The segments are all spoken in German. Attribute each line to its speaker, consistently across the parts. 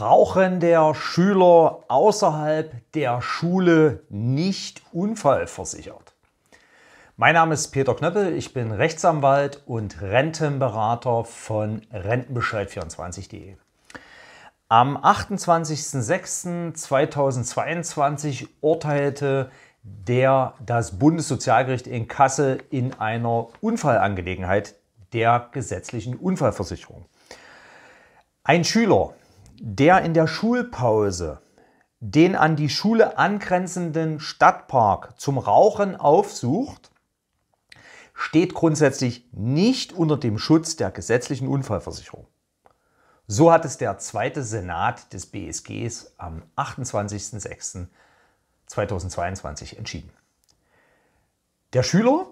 Speaker 1: Rauchen der Schüler außerhalb der Schule nicht unfallversichert? Mein Name ist Peter Knöppel, ich bin Rechtsanwalt und Rentenberater von Rentenbescheid24.de. Am 28.06.2022 urteilte der das Bundessozialgericht in Kassel in einer Unfallangelegenheit der gesetzlichen Unfallversicherung. Ein Schüler der in der Schulpause den an die Schule angrenzenden Stadtpark zum Rauchen aufsucht, steht grundsätzlich nicht unter dem Schutz der gesetzlichen Unfallversicherung. So hat es der zweite Senat des BSGs am 28.06.2022 entschieden. Der Schüler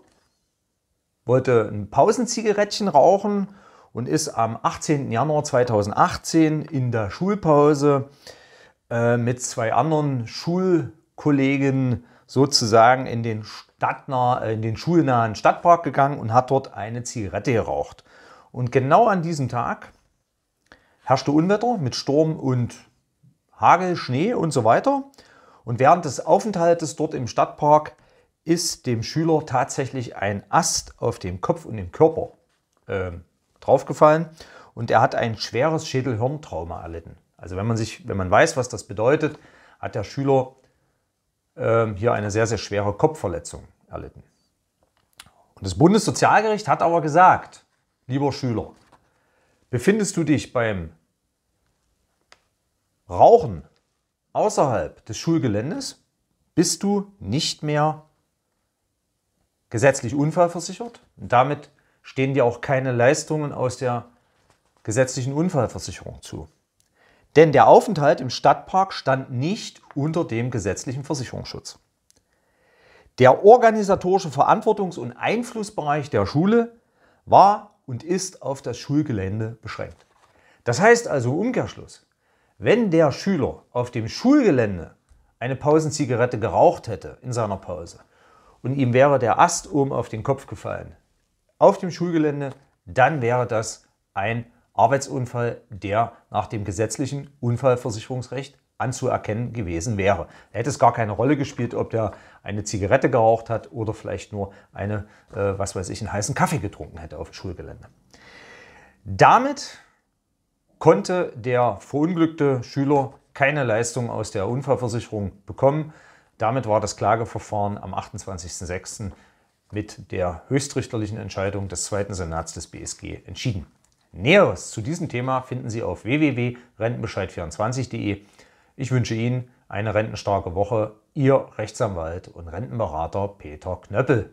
Speaker 1: wollte ein Pausenzigarettchen rauchen und ist am 18. Januar 2018 in der Schulpause äh, mit zwei anderen Schulkollegen sozusagen in den, stadtnah, äh, in den schulnahen Stadtpark gegangen und hat dort eine Zigarette geraucht. Und genau an diesem Tag herrschte Unwetter mit Sturm und Hagel, Schnee und so weiter. Und während des Aufenthaltes dort im Stadtpark ist dem Schüler tatsächlich ein Ast auf dem Kopf und dem Körper ähm, draufgefallen und er hat ein schweres Schädelhirntrauma erlitten. Also wenn man sich, wenn man weiß, was das bedeutet, hat der Schüler äh, hier eine sehr, sehr schwere Kopfverletzung erlitten. Und das Bundessozialgericht hat aber gesagt, lieber Schüler, befindest du dich beim Rauchen außerhalb des Schulgeländes, bist du nicht mehr gesetzlich unfallversichert und damit stehen dir auch keine Leistungen aus der gesetzlichen Unfallversicherung zu. Denn der Aufenthalt im Stadtpark stand nicht unter dem gesetzlichen Versicherungsschutz. Der organisatorische Verantwortungs- und Einflussbereich der Schule war und ist auf das Schulgelände beschränkt. Das heißt also Umkehrschluss, wenn der Schüler auf dem Schulgelände eine Pausenzigarette geraucht hätte in seiner Pause und ihm wäre der Ast oben auf den Kopf gefallen, auf dem Schulgelände, dann wäre das ein Arbeitsunfall, der nach dem gesetzlichen Unfallversicherungsrecht anzuerkennen gewesen wäre. Da hätte es gar keine Rolle gespielt, ob der eine Zigarette geraucht hat oder vielleicht nur eine, äh, was weiß ich, einen heißen Kaffee getrunken hätte auf dem Schulgelände. Damit konnte der verunglückte Schüler keine Leistung aus der Unfallversicherung bekommen. Damit war das Klageverfahren am 28.06 mit der höchstrichterlichen Entscheidung des zweiten Senats des BSG entschieden. Näheres zu diesem Thema finden Sie auf www.rentenbescheid24.de. Ich wünsche Ihnen eine rentenstarke Woche. Ihr Rechtsanwalt und Rentenberater Peter Knöppel.